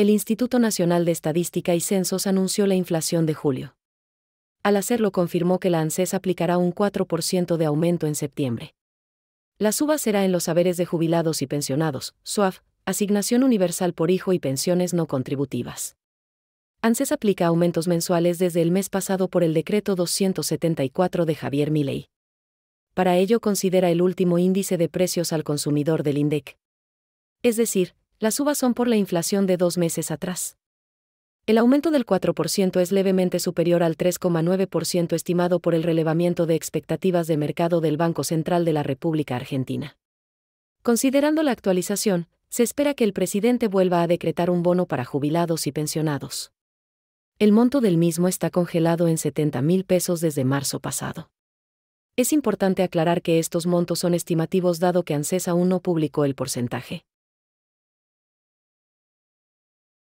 el Instituto Nacional de Estadística y Censos anunció la inflación de julio. Al hacerlo confirmó que la ANSES aplicará un 4% de aumento en septiembre. La suba será en los saberes de jubilados y pensionados, SUAF, asignación universal por hijo y pensiones no contributivas. ANSES aplica aumentos mensuales desde el mes pasado por el decreto 274 de Javier Milei. Para ello considera el último índice de precios al consumidor del INDEC. Es decir, las subas son por la inflación de dos meses atrás. El aumento del 4% es levemente superior al 3,9% estimado por el relevamiento de expectativas de mercado del Banco Central de la República Argentina. Considerando la actualización, se espera que el presidente vuelva a decretar un bono para jubilados y pensionados. El monto del mismo está congelado en 70 mil pesos desde marzo pasado. Es importante aclarar que estos montos son estimativos dado que ANSES aún no publicó el porcentaje.